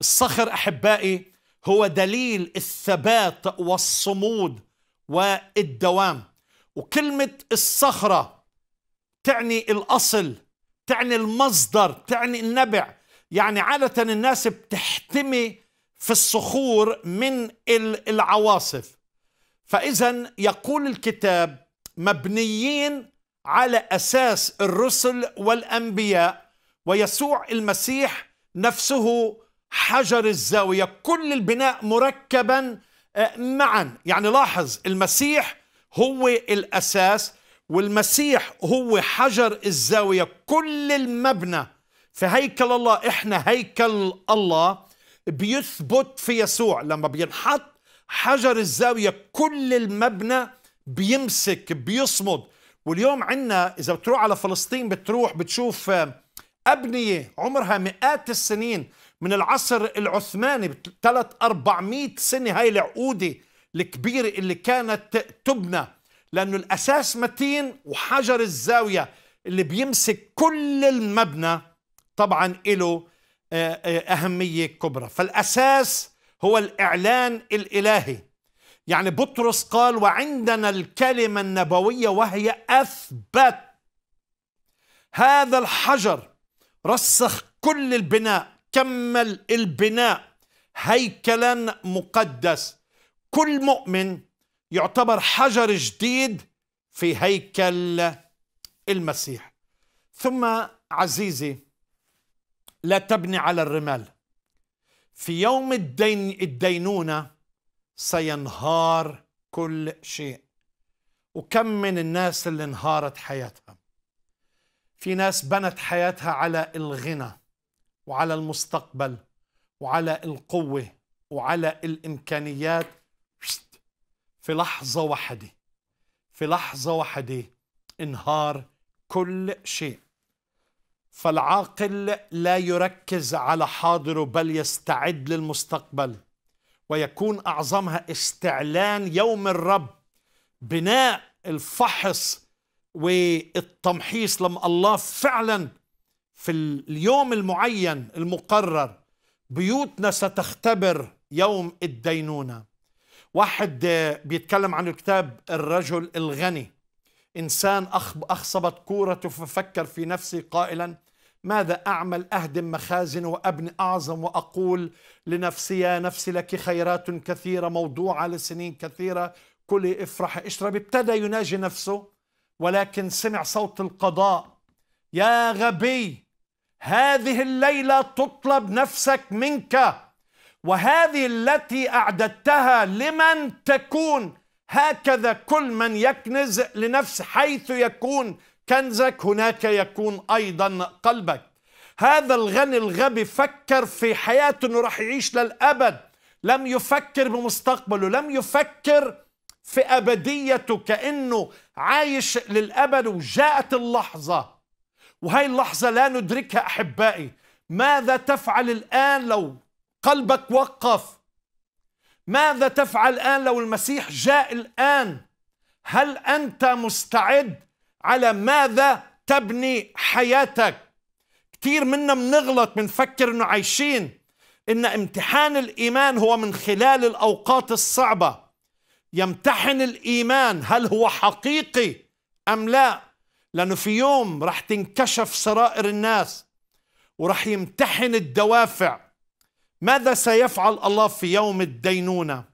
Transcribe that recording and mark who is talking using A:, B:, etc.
A: الصخر احبائي هو دليل الثبات والصمود والدوام وكلمه الصخره تعني الاصل تعني المصدر تعني النبع يعني عاده الناس بتحتمي في الصخور من العواصف فاذا يقول الكتاب مبنيين على اساس الرسل والانبياء ويسوع المسيح نفسه حجر الزاوية كل البناء مركبا آه، معا يعني لاحظ المسيح هو الأساس والمسيح هو حجر الزاوية كل المبنى في هيكل الله إحنا هيكل الله بيثبت في يسوع لما بينحط حجر الزاوية كل المبنى بيمسك بيصمد واليوم عندنا إذا بتروح على فلسطين بتروح بتشوف آه، أبنية عمرها مئات السنين من العصر العثماني ثلاث 400 سنة هاي العقودة الكبيرة اللي كانت تبنى لأنه الأساس متين وحجر الزاوية اللي بيمسك كل المبنى طبعا له آه، آه، أهمية كبرى فالأساس هو الإعلان الإلهي يعني بطرس قال وعندنا الكلمة النبوية وهي أثبت هذا الحجر رسخ كل البناء كمل البناء هيكلا مقدس كل مؤمن يعتبر حجر جديد في هيكل المسيح ثم عزيزي لا تبني على الرمال في يوم الدين الدينونة سينهار كل شيء وكم من الناس اللي انهارت حياتها في ناس بنت حياتها على الغنى وعلى المستقبل وعلى القوة وعلى الإمكانيات في لحظة واحدة في لحظة واحدة انهار كل شيء فالعاقل لا يركز على حاضره بل يستعد للمستقبل ويكون أعظمها استعلان يوم الرب بناء الفحص والتمحيص لما الله فعلا في اليوم المعين المقرر بيوتنا ستختبر يوم الدينونة واحد بيتكلم عن الكتاب الرجل الغني إنسان أخصبت كورته ففكر في نفسه قائلا ماذا أعمل أهدم مخازن وأبني أعظم وأقول لنفسي يا نفسي لك خيرات كثيرة موضوعة لسنين كثيرة كلي افرحي اشربي ابتدى يناجي نفسه ولكن سمع صوت القضاء يا غبي هذه الليلة تطلب نفسك منك وهذه التي أعددتها لمن تكون هكذا كل من يكنز لنفس حيث يكون كنزك هناك يكون أيضا قلبك هذا الغني الغبي فكر في حياته أنه راح يعيش للأبد لم يفكر بمستقبله لم يفكر في أبديته كأنه عايش للأبد وجاءت اللحظة وهي اللحظة لا ندركها أحبائي ماذا تفعل الآن لو قلبك وقف ماذا تفعل الآن لو المسيح جاء الآن هل أنت مستعد على ماذا تبني حياتك كثير منا بنغلط بنفكر انه عايشين ان امتحان الايمان هو من خلال الاوقات الصعبه يمتحن الايمان هل هو حقيقي ام لا لأنه في يوم رح تنكشف سرائر الناس ورح يمتحن الدوافع ماذا سيفعل الله في يوم الدينونة